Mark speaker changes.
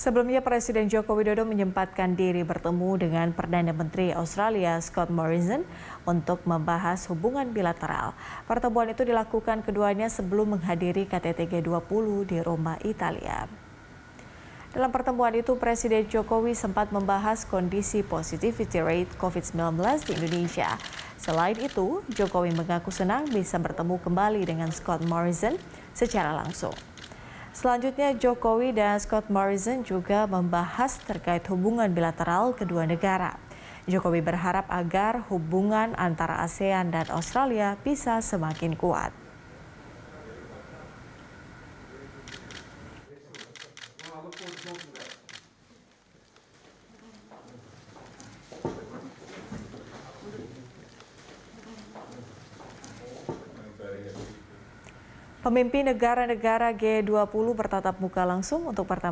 Speaker 1: Sebelumnya Presiden Joko Widodo menyempatkan diri bertemu dengan Perdana Menteri Australia Scott Morrison untuk membahas hubungan bilateral. Pertemuan itu dilakukan keduanya sebelum menghadiri KTT G20 di Roma, Italia. Dalam pertemuan itu, Presiden Jokowi sempat membahas kondisi positivity rate COVID-19 di Indonesia. Selain itu, Jokowi mengaku senang bisa bertemu kembali dengan Scott Morrison secara langsung. Selanjutnya Jokowi dan Scott Morrison juga membahas terkait hubungan bilateral kedua negara. Jokowi berharap agar hubungan antara ASEAN dan Australia bisa semakin kuat. Pemimpin negara-negara G20 bertatap muka langsung untuk pertama